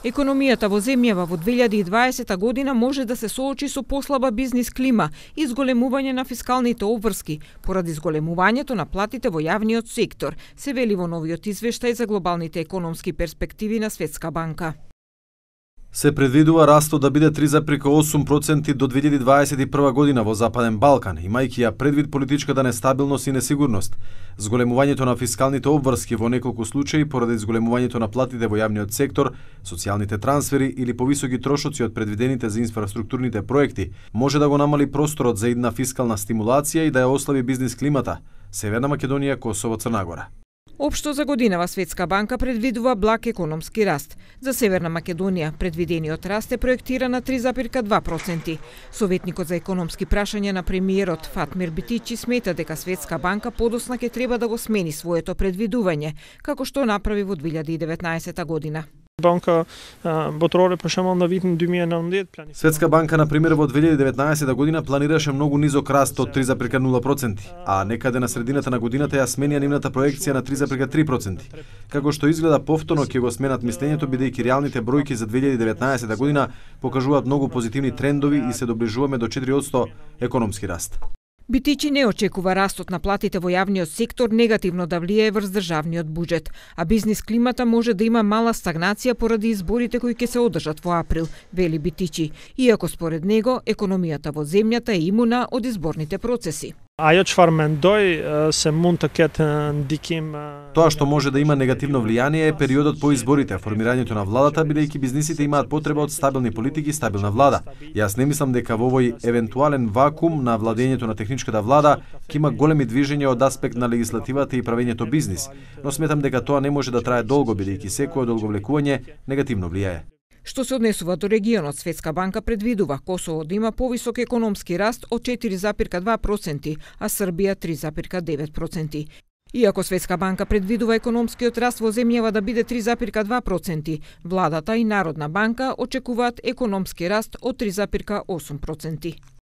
Економијата во земјава во 2020 година може да се соочи со послаба бизнис клима и зголемување на фискалните обврски, поради зголемувањето на платите во јавниот сектор, се вели во новиот извештај за глобалните економски перспективи на Светска банка се предвидува растот да биде 3,8% до 2021 година во Западен Балкан, имајќи ја предвид политичката нестабилност и несигурност, зголемувањето на фискалните обврски во неколку случаи поради зголемувањето на платите во јавниот сектор, социјалните трансфери или повисоки трошоци од предвидените за инфраструктурните проекти, може да го намали просторот за една фискална стимулација и да ја ослаби бизнис климата, Северна Македонија, Косово, Црнагора. Општо за годинава Светска банка предвидува благ економски раст. За Северна Македонија предвидениот раст е проектиран на 3,2%. Советникот за економски прашања на премиерот Фатмир Битичи смета дека Светска банка подосна ќе треба да го смени своето предвидување, како што направи во 2019 година. Банка ботроле пошемал па на витен 2019 плани. Светска банка на пример во 2019 година планираше многу низок раст од 3,0%, а некаде на средината на годината ја сменија нивната проекција на 3,3%. Како што изгледа повторно ќе го сменат мислењето бидејќи реалните бројки за 2019 година покажуваат многу позитивни трендови и се доближуваме до 4% економски раст. Битичи не очекува растот на платите во јавниот сектор негативно да влијае врз државниот буџет, а бизнис климата може да има мала стагнација поради изборите кои ќе се одржат во април, вели Битичи, иако според него економијата во земјата е имуна од изборните процеси. Ајоч фармендој се мунтакет диким Тоа што може да има негативно влијание е периодот по изборите, формирањето на владата, бидејќи бизнисите имаат потреба од стабилни политики и стабилна влада. Јас не мислам дека во овој евентуален вакуум на владењето на техничката влада ќе има големи движења од аспект на легислативата и правењето бизнис, но сметам дека тоа не може да трае долго бидејќи секое долговлекување негативно влијае. Што се однесува до регионот, Светска банка предвидува Косово да има повисок економски раст од 4,2%, а Србија 3,9%. Иако Светска банка предвидува економскиот раст во земјава да биде 3,2%, владата и Народна банка очекуваат економски раст од 3,8%.